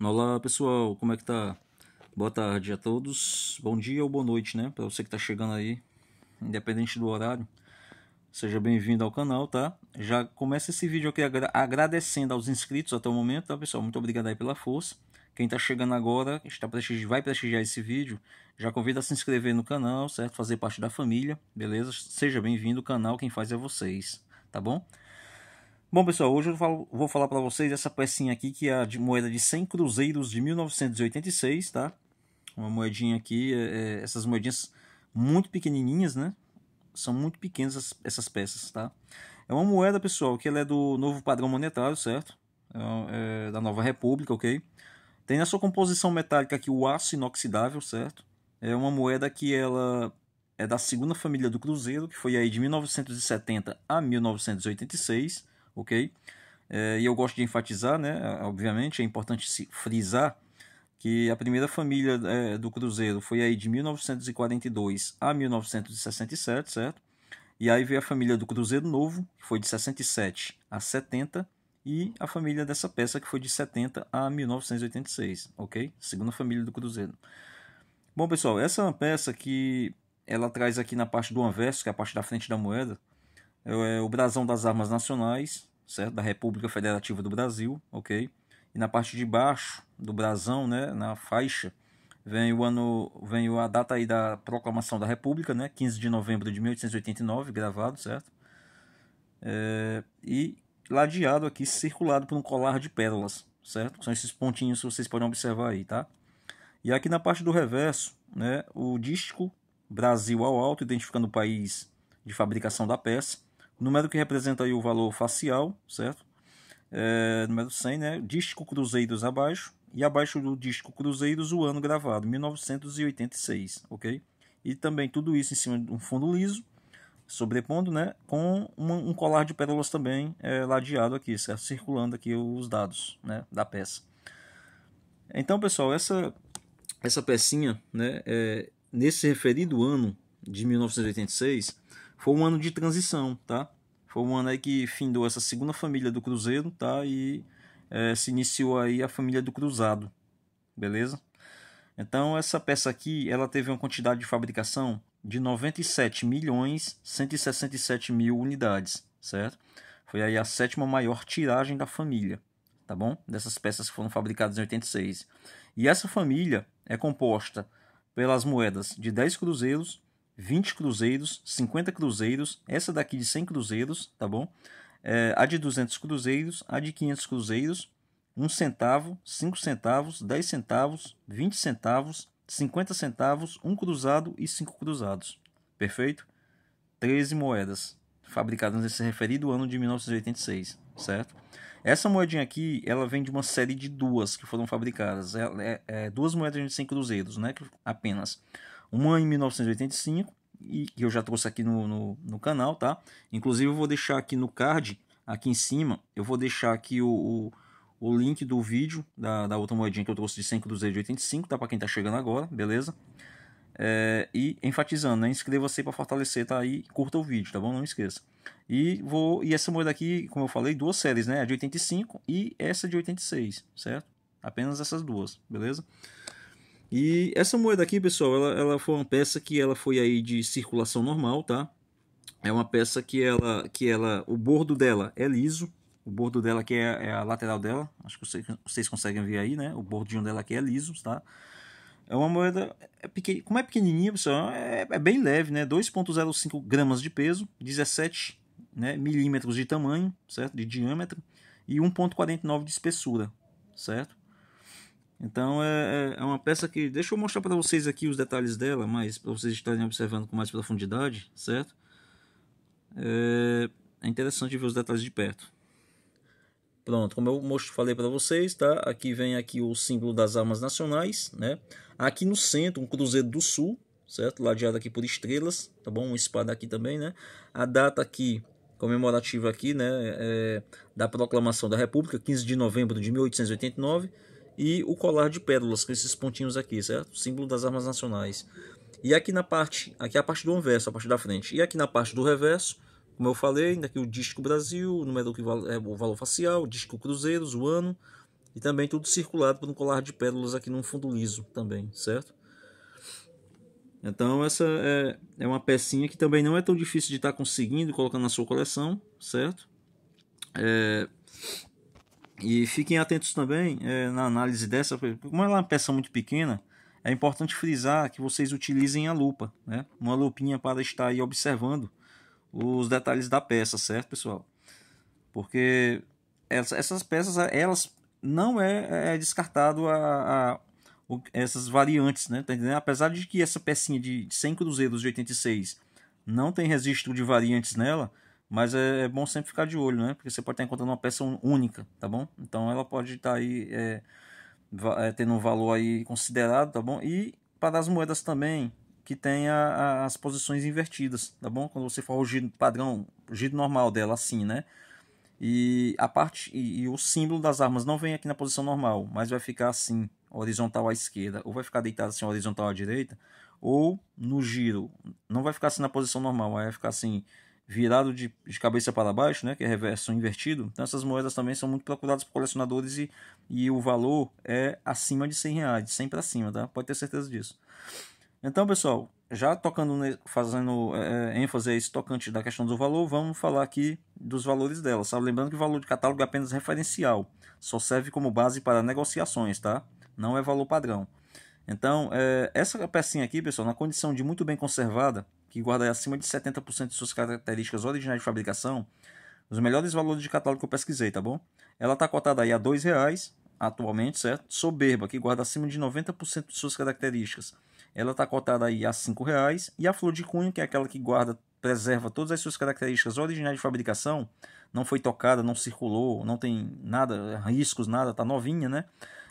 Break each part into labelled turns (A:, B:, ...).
A: Olá pessoal, como é que tá? Boa tarde a todos, bom dia ou boa noite, né? Para você que tá chegando aí, independente do horário, seja bem-vindo ao canal, tá? Já começa esse vídeo aqui agra agradecendo aos inscritos até o momento, tá pessoal? Muito obrigado aí pela força. Quem tá chegando agora, está prestigi vai prestigiar esse vídeo, já convida a se inscrever no canal, certo? Fazer parte da família, beleza? Seja bem-vindo, o canal quem faz é vocês, tá bom? Bom, pessoal, hoje eu falo, vou falar para vocês essa pecinha aqui que é a de moeda de 100 cruzeiros de 1986, tá? Uma moedinha aqui, é, é, essas moedinhas muito pequenininhas, né? São muito pequenas as, essas peças, tá? É uma moeda, pessoal, que ela é do novo padrão monetário, certo? É, é da Nova República, ok? Tem na sua composição metálica aqui o aço inoxidável, certo? É uma moeda que ela é da segunda família do cruzeiro, que foi aí de 1970 a 1986, ok? É, e eu gosto de enfatizar, né? Obviamente, é importante se frisar que a primeira família é, do Cruzeiro foi aí de 1942 a 1967, certo? E aí veio a família do Cruzeiro Novo, que foi de 67 a 70, e a família dessa peça, que foi de 70 a 1986, ok? Segunda família do Cruzeiro. Bom, pessoal, essa é uma peça que ela traz aqui na parte do anverso, que é a parte da frente da moeda, é o é brasão das armas nacionais, certo? Da República Federativa do Brasil, ok? E na parte de baixo do brasão, né, na faixa, vem o ano, vem a data aí da proclamação da República, né, 15 de novembro de 1889, gravado, certo? É, e ladeado aqui, circulado por um colar de pérolas, certo? São esses pontinhos que vocês podem observar aí, tá? E aqui na parte do reverso, né, o disco Brasil ao alto, identificando o país de fabricação da peça Número que representa aí o valor facial, certo? É, número 100, né? Disco Cruzeiros abaixo. E abaixo do disco Cruzeiros, o ano gravado, 1986, ok? E também tudo isso em cima de um fundo liso, sobrepondo, né? Com um colar de pérolas também é, ladeado aqui, certo? Circulando aqui os dados né? da peça. Então, pessoal, essa, essa pecinha, né? É, nesse referido ano de 1986, foi um ano de transição, tá? Foi o ano que findou essa segunda família do Cruzeiro, tá? E é, se iniciou aí a família do Cruzado, beleza? Então essa peça aqui, ela teve uma quantidade de fabricação de 97 milhões 167 mil unidades, certo? Foi aí a sétima maior tiragem da família, tá bom? Dessas peças que foram fabricadas em 86. E essa família é composta pelas moedas de 10 cruzeiros, 20 cruzeiros, 50 cruzeiros, essa daqui de 100 cruzeiros, tá bom? É, a de 200 cruzeiros, a de 500 cruzeiros, 1 centavo, 5 centavos, 10 centavos, 20 centavos, 50 centavos, 1 cruzado e 5 cruzados. Perfeito? 13 moedas fabricadas nesse referido ano de 1986, certo? Essa moedinha aqui, ela vem de uma série de duas que foram fabricadas, é, é, é duas moedas de 100 cruzeiros, né? Apenas. Uma em 1985, e que eu já trouxe aqui no, no, no canal, tá? Inclusive eu vou deixar aqui no card, aqui em cima, eu vou deixar aqui o, o, o link do vídeo da, da outra moedinha que eu trouxe de 100 tá? Para quem tá chegando agora, beleza? É, e enfatizando, né? Inscreva-se para fortalecer, tá aí, curta o vídeo, tá bom? Não esqueça. E vou e essa moeda aqui, como eu falei, duas séries, né? A de 85 e essa de 86, certo? Apenas essas duas, beleza? E essa moeda aqui, pessoal, ela, ela foi uma peça que ela foi aí de circulação normal, tá? É uma peça que ela, que ela, o bordo dela é liso, o bordo dela aqui é, é a lateral dela, acho que vocês, vocês, conseguem ver aí, né? O bordinho dela aqui é liso, tá? É uma moeda, é pequen... como é pequenininha, pessoal, é, é bem leve, né? 2.05 gramas de peso, 17 né, milímetros de tamanho, certo? De diâmetro e 1.49 de espessura, certo? Então é, é, é uma peça que deixa eu mostrar para vocês aqui os detalhes dela, mas para vocês estarem observando com mais profundidade, certo? É, é interessante ver os detalhes de perto. Pronto, como eu mostro, falei para vocês, tá? Aqui vem aqui o símbolo das armas nacionais, né? Aqui no centro, um cruzeiro do sul, certo? Ladeado aqui por estrelas, tá bom? Uma espada aqui também, né? A data aqui comemorativa aqui, né, é, é da proclamação da República, 15 de novembro de 1889 e o colar de pérolas, com esses pontinhos aqui, certo? Símbolo das armas nacionais. E aqui na parte, aqui é a parte do anverso, a parte da frente. E aqui na parte do reverso, como eu falei, daqui o disco Brasil, o número que vale, é o valor facial, o disco Cruzeiros, o ano, e também tudo circulado por um colar de pérolas aqui num fundo liso também, certo? Então essa é, é uma pecinha que também não é tão difícil de estar tá conseguindo colocar na sua coleção, certo? É, e fiquem atentos também é, na análise dessa, como ela é uma peça muito pequena, é importante frisar que vocês utilizem a lupa, né? uma lupinha para estar aí observando os detalhes da peça, certo pessoal? Porque essas peças, é, elas não é, é descartado a, a, essas variantes, né? Tá Apesar de que essa pecinha de 100 cruzeiros de 86 não tem registro de variantes nela, mas é, é, bom sempre ficar de olho, né? Porque você pode estar encontrando uma peça única, tá bom? Então ela pode estar aí é, é, tendo um valor aí considerado, tá bom? E para as moedas também que tem as posições invertidas, tá bom? Quando você for o giro padrão, o giro normal dela, assim, né? E a parte e, e o símbolo das armas não vem aqui na posição normal, mas vai ficar assim, horizontal à esquerda, ou vai ficar deitado assim horizontal à direita, ou no giro, não vai ficar assim na posição normal, vai ficar assim virado de, de cabeça para baixo, né, que é reverso invertido. Então essas moedas também são muito procuradas por colecionadores e, e o valor é acima de 100 reais, de 100 para cima, tá? Pode ter certeza disso. Então, pessoal, já tocando, fazendo é, é, ênfase a esse tocante da questão do valor, vamos falar aqui dos valores dela, sabe? Lembrando que o valor de catálogo é apenas referencial, só serve como base para negociações, tá? Não é valor padrão. Então, é, essa pecinha aqui, pessoal, na condição de muito bem conservada, que guarda acima de 70% de suas características originais de fabricação, os melhores valores de catálogo que eu pesquisei, tá bom? Ela está cotada aí a R$ reais atualmente, certo? Soberba, que guarda acima de 90% de suas características, ela está cotada aí a R$ reais E a Flor de cunho que é aquela que guarda, preserva todas as suas características originais de fabricação, não foi tocada, não circulou, não tem nada, riscos, nada, tá novinha, né?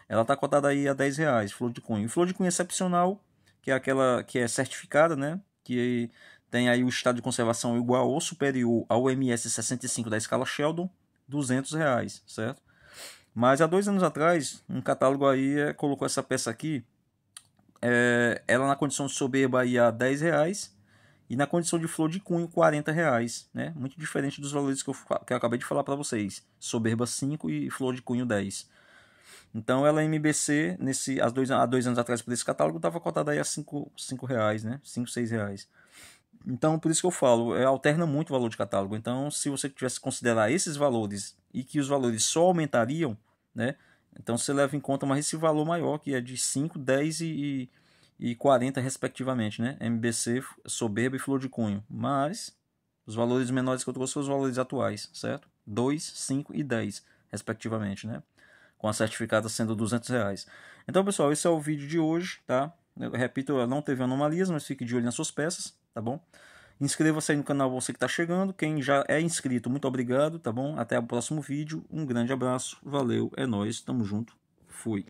A: Ela está cotada aí a R$ reais, Flor de cunho. E Flor de cunho excepcional, que é aquela que é certificada, né? que tem aí o estado de conservação igual ou superior ao MS 65 da escala Sheldon, 200 reais, certo? Mas há dois anos atrás, um catálogo aí é, colocou essa peça aqui, é, ela na condição de soberba aí a 10 reais e na condição de flor de cunho 40 reais, né? Muito diferente dos valores que eu, que eu acabei de falar para vocês, soberba 5 e flor de cunho 10. Então ela MBC, nesse, há, dois, há dois anos atrás, por esse catálogo, estava cotada aí a cinco reais, né? cinco seis reais. Então, por isso que eu falo, é, alterna muito o valor de catálogo. Então, se você tivesse que considerar esses valores e que os valores só aumentariam, né? Então você leva em conta mais esse valor maior, que é de 5, 10 e, e 40, respectivamente, né? MBC, soberba e flor de cunho. Mas os valores menores que eu trouxe são os valores atuais, certo? 2, 5 e 10, respectivamente, né? com a certificada sendo 200 reais. Então, pessoal, esse é o vídeo de hoje, tá? Eu repito, não teve anomalias, mas fique de olho nas suas peças, tá bom? Inscreva-se aí no canal você que está chegando. Quem já é inscrito, muito obrigado, tá bom? Até o próximo vídeo. Um grande abraço, valeu, é nóis, tamo junto, fui.